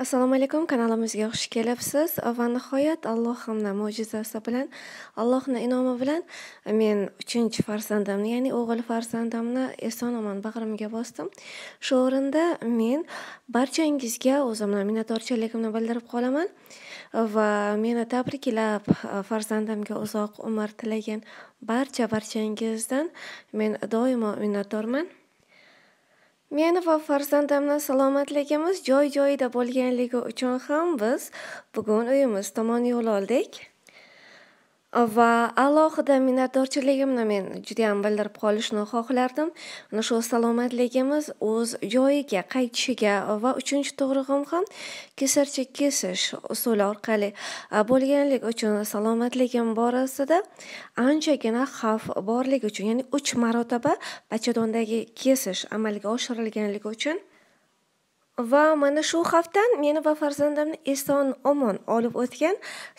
assalomu alaykum kanalimizga xush kelibsiz va nihoyat alloh hamda mo'jizasi bilan allohni inomi bilan men uchinchi farzandimni ya'ni o'g'il farzandimni eson omon bag'rimga bosdim shu o'rinda men barchangizga o'zimni minnatdorchiligimni bildirib qolaman va meni tabriklab farzandimga uzoq umr tilagan barcha barchangizdan men doimo minnatdorman men va farzandimni salomatligimiz joy joyida bo'lganligi uchun ham biz bugun uyimiz tomon yo'l oldik va alohida minnatdorchiligimni men judayam bildirib qolishni xohlardim mana shu salomatligimiz o'z joyiga qaytishiga va uchinchi to'g'rig'im ham kesarcha kesish usuli orqali bo'lganligi uchun salomatligim borasida anchagina xavf borligi uchun ya'ni uch marotaba bachadondagi kesish amalga oshirilganligi uchun va mana shu haftan meni va farzandimni eson omon olib o'tgan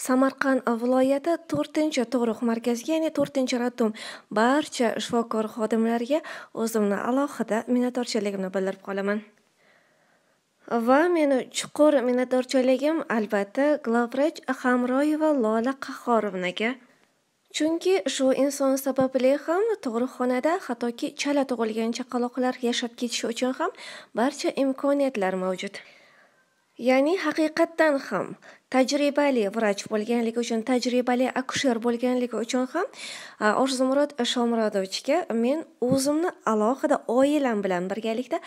samarqand viloyati to'rtinchi tug'ruq markaziga ya'ni to'rtinchi ratum barcha shifokor xodimlariga o'zimni alohida minnatdorchiligimni bildirib qolaman va meni chuqur minnatdorchiligim albatta glavvrach hamroyeva lola qahhorovnaga Chunki shu inson sababli ham tug'ruqxonada hattoki chala tug'ilgan chaqaloqlar yashab ketishi uchun ham barcha imkoniyatlar mavjud. Ya'ni haqiqatdan ham tajribali vrach bo'lganligi uchun, tajribali akusher bo'lganligi uchun ham Orzumurod Shomuradovichga men o'zimni alohida oilam bilan birgalikda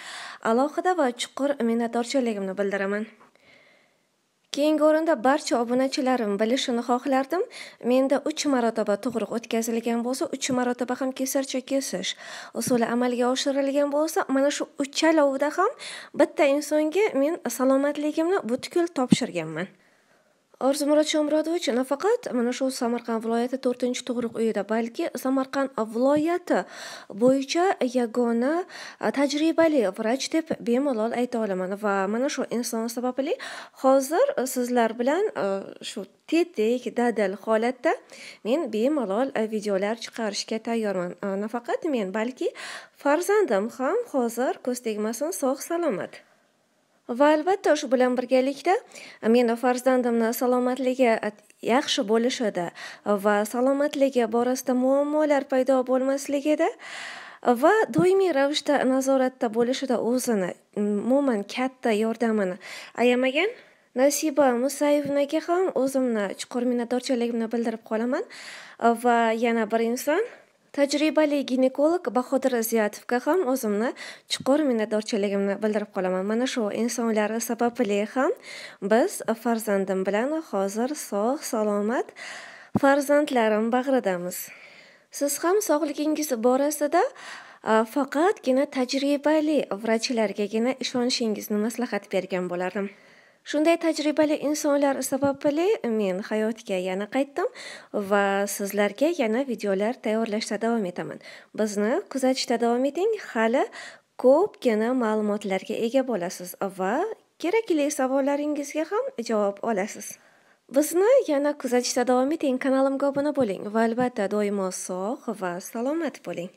alohida va chuqur minnatdorchiligimni bildiraman. keyingi o'rinda barcha obunachilarim bilishini xohlardim menda uch marotaba tug'ruq o'tkazilgan bo'lsa uch marotaba ham kesarcha kesish usuli amalga oshirilgan bo'lsa mana shu uchalovida ham bitta insonga men salomatligimni butkul topshirganman Orzumurod shomurodovich nafaqat mana shu Samarqand viloyati 4-tug'ruq uyida, balki Samarqand viloyati bo'yicha yagona tajribali vrach deb bemalol ayta olaman va mana shu inson sababli hozir sizlar bilan shu tetik dadil holatda men bemalol videolar chiqarishga tayyorman. Nafaqat men, balki farzandim ham hozir ko'z tegmasin sog' salomat. va albatta shu bilan birgalikda men farzandimni salomatligi yaxshi bo'lishida va salomatligi borasida muammolar paydo bo'lmasligida va doimiy ravishda nazoratda bo'lishida o'zini umuman katta yordamini ayamagan nasiba musayevnaga ham o'zimni chuqur minnatdorchiligimni bildirib qolaman va yana bir inson tajribali ginekolog bahodir ziyatovga ham o'zimni chuqur minnatdorchiligimni bildirib qolaman mana shu insonlar sababli ham biz farzandim bilan hozir sog' salomat farzandlarim bag'ridamiz siz ham sog'ligingiz borasida faqatgina tajribali vrachlargagina ishonishingizni maslahat bergan bo'lardim shunday tajribali insonlar sababli men hayotga yana qaytdim va sizlarga yana videolar tayyorlashda davom etaman bizni kuzatishda davom eting hali ko'pgina ma'lumotlarga ega bo'lasiz va kerakli savollaringizga ham javob olasiz bizni yana kuzatishda davom eting kanalimga obuna bo'ling va albatta doimo sog' va salomat bo'ling